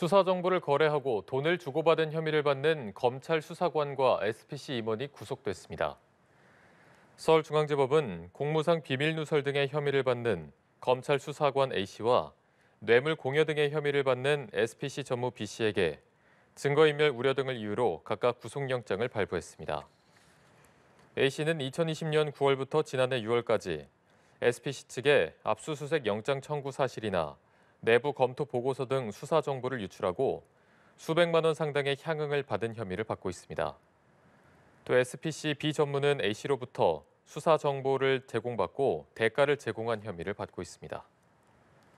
수사 정보를 거래하고 돈을 주고받은 혐의를 받는 검찰 수사관과 SPC 임원이 구속됐습니다. 서울중앙지법은 공무상 비밀누설 등의 혐의를 받는 검찰 수사관 A씨와 뇌물 공여 등의 혐의를 받는 SPC 전무 B씨에게 증거인멸 우려 등을 이유로 각각 구속영장을 발부했습니다. A씨는 2020년 9월부터 지난해 6월까지 SPC 측에 압수수색 영장 청구 사실이나 내부 검토 보고서 등 수사 정보를 유출하고 수백만 원 상당의 향응을 받은 혐의를 받고 있습니다. 또 SPC B 전무는 A씨로부터 수사 정보를 제공받고 대가를 제공한 혐의를 받고 있습니다.